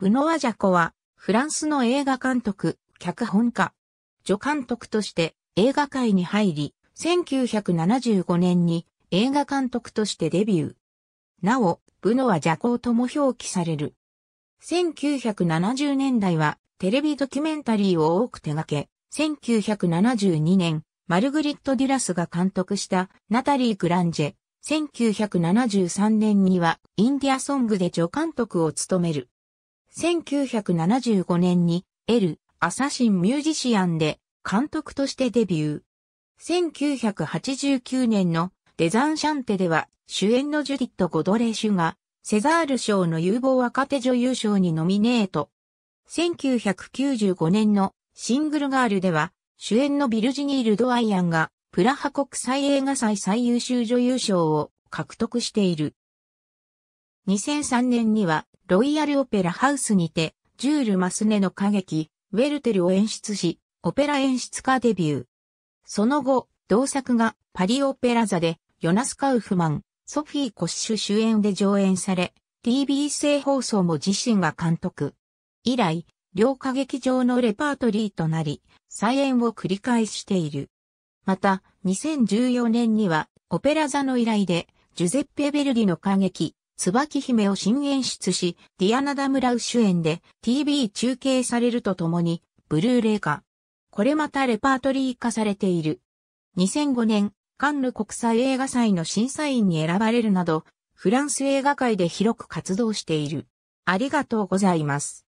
ブノワジャコは、フランスの映画監督、脚本家、助監督として映画界に入り、1975年に映画監督としてデビュー。なお、ブノワジャコとも表記される。1970年代はテレビドキュメンタリーを多く手掛け、1972年、マルグリット・デュラスが監督したナタリー・グランジェ、1973年にはインディアソングで助監督を務める。1975年に、L、アサシンミュージシアンで、監督としてデビュー。1989年のデザンシャンテでは、主演のジュディット・ゴドレーシュが、セザール賞の有望若手女優賞にノミネート。1995年のシングルガールでは、主演のビルジニール・ドアイアンが、プラハ国際映画祭最優秀女優賞を獲得している。2003年には、ロイヤルオペラハウスにて、ジュール・マスネの歌劇、ウェルテルを演出し、オペラ演出家デビュー。その後、同作がパリオペラ座で、ヨナス・カウフマン、ソフィー・コッシュ主演で上演され、TBC 放送も自身が監督。以来、両歌劇場のレパートリーとなり、再演を繰り返している。また、2014年には、オペラ座の依頼で、ジュゼッペ・ベルディの歌劇、椿姫を新演出し、ディアナ・ダムラウ主演で TV 中継されるとともに、ブルーレイ化。これまたレパートリー化されている。2005年、カンヌ国際映画祭の審査員に選ばれるなど、フランス映画界で広く活動している。ありがとうございます。